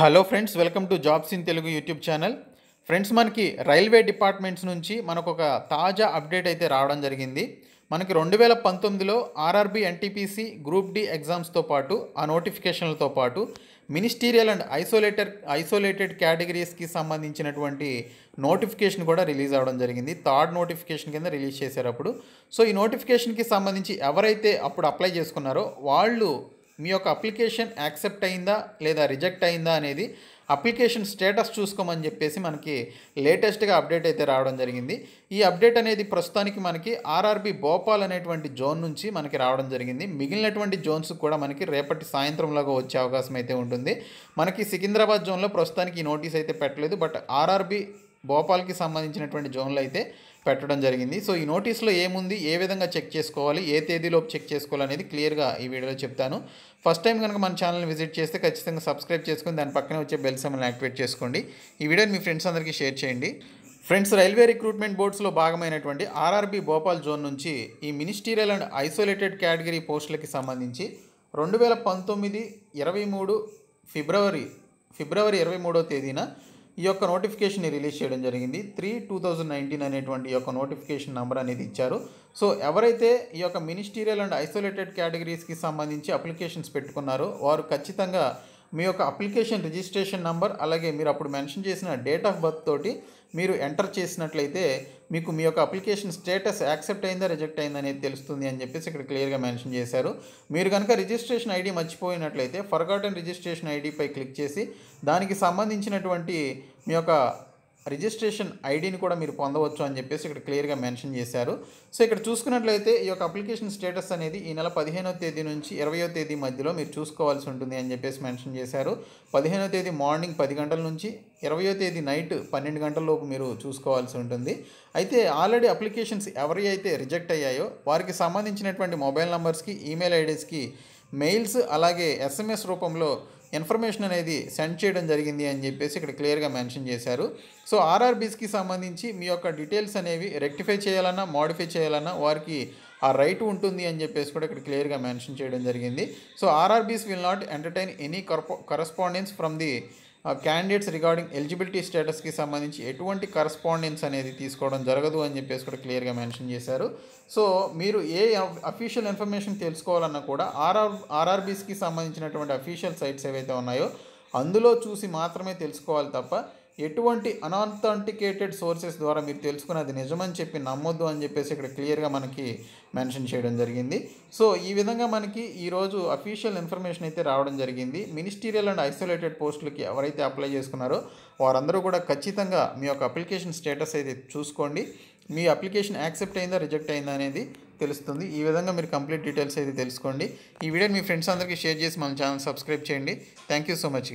hello friends welcome to jobs in Telugu YouTube channel friends మనకి railway departments నుంచి మనకు ఒక తాజా అప్డేట్ అయితే రావడం జరిగింది మనకి రెండు వేల పంతొమ్మిదిలో ఆర్ఆర్బి ఎన్టీపీసీ గ్రూప్ డి ఎగ్జామ్స్తో పాటు ఆ నోటిఫికేషన్లతో పాటు మినిస్టీరియల్ అండ్ ఐసోలేటర్ ఐసోలేటెడ్ కేటగిరీస్కి సంబంధించినటువంటి నోటిఫికేషన్ కూడా రిలీజ్ అవ్వడం జరిగింది థర్డ్ నోటిఫికేషన్ కింద రిలీజ్ చేశారు అప్పుడు సో ఈ నోటిఫికేషన్కి సంబంధించి ఎవరైతే అప్పుడు అప్లై చేసుకున్నారో వాళ్ళు మీ యొక్క అప్లికేషన్ యాక్సెప్ట్ అయిందా లేదా రిజెక్ట్ అయిందా అనేది అప్లికేషన్ స్టేటస్ చూసుకోమని చెప్పేసి మనకి లేటెస్ట్గా అప్డేట్ అయితే రావడం జరిగింది ఈ అప్డేట్ అనేది ప్రస్తుతానికి మనకి ఆర్ఆర్బి భోపాల్ అనేటువంటి జోన్ నుంచి మనకి రావడం జరిగింది మిగిలినటువంటి జోన్స్ కూడా మనకి రేపటి సాయంత్రంలోగా వచ్చే అవకాశం అయితే ఉంటుంది మనకి సికింద్రాబాద్ జోన్లో ప్రస్తుతానికి ఈ నోటీస్ అయితే పెట్టలేదు బట్ ఆర్ఆర్బి భోపాల్కి సంబంధించినటువంటి జోన్లు అయితే పెట్టడం జరిగింది సో ఈ నోటీస్లో ఏముంది ఏ విధంగా చెక్ చేసుకోవాలి ఏ తేదీలోపు చెక్ చేసుకోవాలి అనేది క్లియర్గా ఈ వీడియోలో చెప్తాను ఫస్ట్ టైం కనుక మన ఛానల్ని విజిట్ చేస్తే ఖచ్చితంగా సబ్స్క్రైబ్ చేసుకుని దాని పక్కనే వచ్చే బెల్ సెమ్మల్ని యాక్టివేట్ చేసుకోండి ఈ వీడియోని మీ ఫ్రెండ్స్ అందరికీ షేర్ చేయండి ఫ్రెండ్స్ రైల్వే రిక్రూట్మెంట్ బోర్డ్స్లో భాగమైనటువంటి ఆర్ఆర్బీ భోపాల్ జోన్ నుంచి ఈ మినిస్టీరియల్ అండ్ ఐసోలేటెడ్ కేటగిరీ పోస్టులకి సంబంధించి రెండు వేల పంతొమ్మిది ఇరవై మూడు ఫిబ్రవరి ఫిబ్రవరి ఇరవై మూడో తేదీన ఈ యొక్క నోటిఫికేషన్ని రిలీజ్ చేయడం జరిగింది త్రీ టూ థౌజండ్ నైన్టీన్ అనేటువంటి యొక్క నోటిఫికేషన్ నెంబర్ అనేది ఇచ్చారు సో ఎవరైతే ఈ యొక్క మినిస్టీరియల్ అండ్ ఐసోలేటెడ్ కేటగిరీస్కి సంబంధించి అప్లికేషన్స్ పెట్టుకున్నారో వారు ఖచ్చితంగా మీ యొక్క అప్లికేషన్ రిజిస్ట్రేషన్ నంబర్ అలాగే మీరు అప్పుడు మెన్షన్ చేసిన డేట్ ఆఫ్ బర్త్ తోటి మీరు ఎంటర్ చేసినట్లయితే మీకు మీ యొక్క అప్లికేషన్ స్టేటస్ యాక్సెప్ట్ అయిందా రిజెక్ట్ అయిందా అనేది తెలుస్తుంది అని చెప్పేసి ఇక్కడ క్లియర్గా మెన్షన్ చేశారు మీరు కనుక రిజిస్ట్రేషన్ ఐడి మర్చిపోయినట్లయితే ఫర్గాటన్ రిజిస్ట్రేషన్ ఐడిపై క్లిక్ చేసి దానికి సంబంధించినటువంటి మీ యొక్క రిజిస్ట్రేషన్ ఐడిని కూడా మీరు పొందవచ్చు అని చెప్పేసి ఇక్కడ క్లియర్గా మెన్షన్ చేశారు సో ఇక్కడ చూసుకున్నట్లయితే ఈ యొక్క అప్లికేషన్ స్టేటస్ అనేది ఈ నెల పదిహేనో తేదీ నుంచి ఇరవయో తేదీ మధ్యలో మీరు చూసుకోవాల్సి ఉంటుంది అని చెప్పేసి మెన్షన్ చేశారు పదిహేనో తేదీ మార్నింగ్ పది గంటల నుంచి ఇరవయో తేదీ నైట్ పన్నెండు గంటలలోపు మీరు చూసుకోవాల్సి ఉంటుంది అయితే ఆల్రెడీ అప్లికేషన్స్ ఎవరి అయితే రిజెక్ట్ అయ్యాయో వారికి సంబంధించినటువంటి మొబైల్ నెంబర్స్కి ఈమెయిల్ ఐడీస్కి మెయిల్స్ అలాగే ఎస్ఎంఎస్ రూపంలో ఇన్ఫర్మేషన్ అనేది సెండ్ చేయడం జరిగింది అని చెప్పేసి ఇక్కడ క్లియర్గా మెన్షన్ చేశారు సో ఆర్ఆర్బీస్కి సంబంధించి మీ యొక్క డీటెయిల్స్ అనేవి రెక్టిఫై చేయాలన్నా మోడిఫై చేయాలన్నా వారికి ఆ రైట్ ఉంటుంది అని చెప్పేసి కూడా ఇక్కడ క్లియర్గా మెన్షన్ చేయడం జరిగింది so RRBs will not entertain any correspondence from the candidates regarding eligibility స్టేటస్కి సంబంధించి ఎటువంటి కరస్పాండెన్స్ అనేది తీసుకోవడం జరగదు అని చెప్పేసి కూడా క్లియర్గా మెన్షన్ చేశారు సో మీరు ఏ అఫీషియల్ ఇన్ఫర్మేషన్ తెలుసుకోవాలన్నా కూడా ఆర్ఆర్ ఆర్ఆర్బీస్కి సంబంధించినటువంటి అఫీషియల్ సైట్స్ ఏవైతే ఉన్నాయో అందులో చూసి మాత్రమే తెలుసుకోవాలి తప్ప ఎటువంటి అనాథంటికేటెడ్ సోర్సెస్ ద్వారా మీరు తెలుసుకుని అది నిజమని చెప్పి నమ్మొద్దు అని చెప్పేసి ఇక్కడ క్లియర్గా మనకి మెన్షన్ చేయడం జరిగింది సో ఈ విధంగా మనకి ఈరోజు అఫీషియల్ ఇన్ఫర్మేషన్ అయితే రావడం జరిగింది మినిస్టీరియల్ అండ్ ఐసోలేటెడ్ పోస్టులకి ఎవరైతే అప్లై చేసుకున్నారో వారందరూ కూడా ఖచ్చితంగా మీ యొక్క అప్లికేషన్ స్టేటస్ అయితే చూసుకోండి మీ అప్లికేషన్ యాక్సెప్ట్ అయిందా రిజెక్ట్ అయిందా అనేది తెలుస్తుంది ఈ విధంగా మీరు కంప్లీట్ డీటెయిల్స్ అయితే తెలుసుకోండి ఈ వీడియో మీ ఫ్రెండ్స్ అందరికీ షేర్ చేసి మన ఛానల్ సబ్స్క్రైబ్ చేయండి థ్యాంక్ యూ సో మచ్